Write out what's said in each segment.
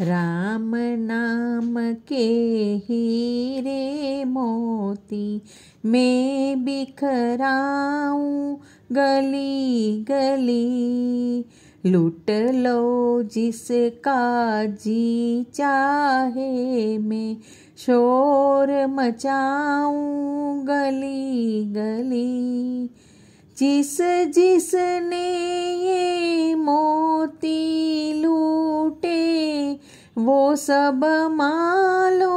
राम नाम के हीरे मोती मैं बिखराऊं गली गली लूट लो जिसका जी चाहे मैं शोर मचाऊं गली गली जिस जिसने ये मो वो सब मालो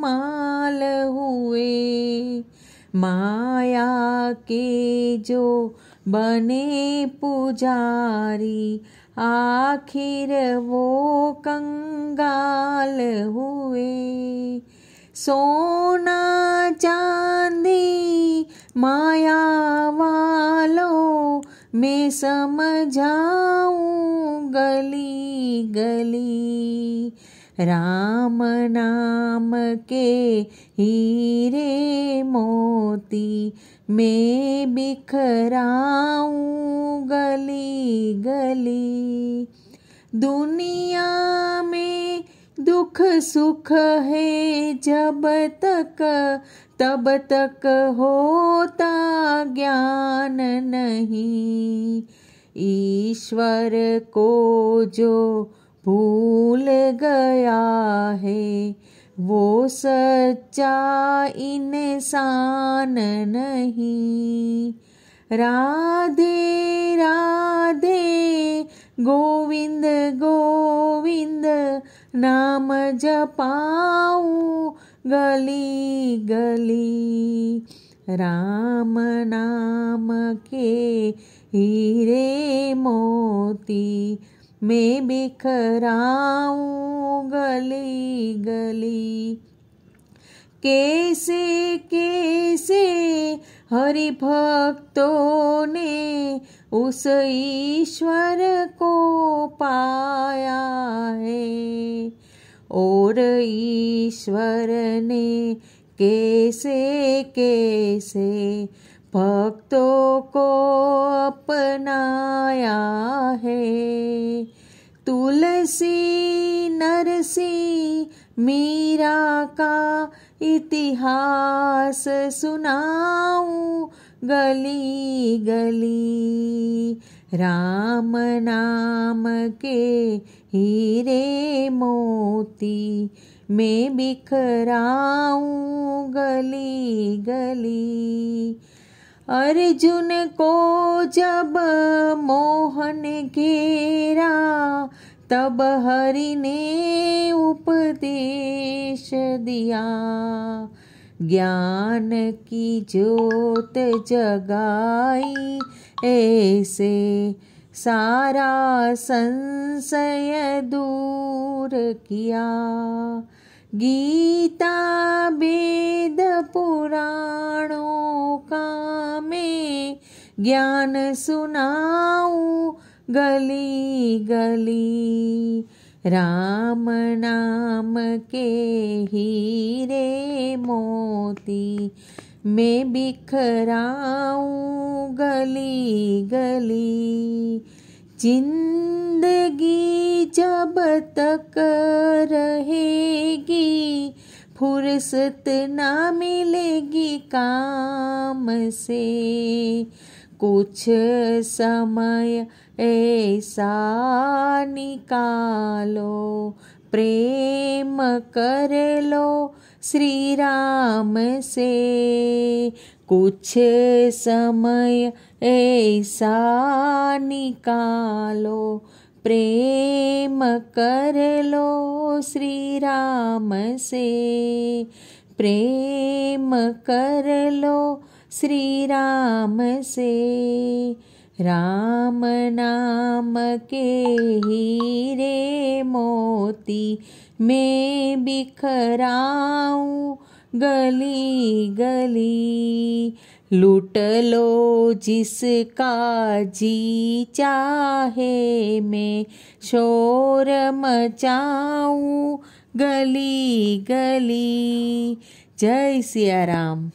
माल हुए माया के जो बने पुजारी आखिर वो कंगाल हुए सोना चांदी मायावा मैं समझाऊं गली गली राम नाम के हीरे मोती मैं बिखराऊं गली गली दुनिया में दुख सुख है जब तक तब तक होता ज्ञान नहीं ईश्वर को जो भूल गया है वो सच्चा इंसान नहीं राधे राधे गोविंद गोविंद नाम जपाऊ गली गली राम नाम के हीरे मोती मैं बिखराऊं गली गली कैसे कैसे हरि भक्तों ने उस ईश्वर को पाया है और ईश्वर ने कैसे कैसे भक्तों को अपनाया है तुलसी नरसी मीरा का इतिहास सुनाऊं गली गली राम नाम के हीरे मोती मैं बिखराऊं गली गली अर्जुन को जब मोहन घेरा तब हरि ने उपदेश दिया ज्ञान की ज्योत जगाई ऐसे सारा संशय दूर किया गीता वेद पुराणों का मैं ज्ञान सुनाऊ गली गली राम नाम के हीरे मोती मैं बिखराऊं गली गली जिंदगी जब तक रहेगी फुर्सत ना मिलेगी काम से कुछ समय ऐसा निकालो प्रेम कर लो श्री राम से कुछ समय ऐसा निकालो प्रेम कर लो श्री राम से प्रेम कर लो श्री राम से राम नाम के हीरे मोती मैं बिखराऊँ गली गली लूट लो जिसका जी चाहे मैं शोर मचाऊँ गली गली जय सियाराम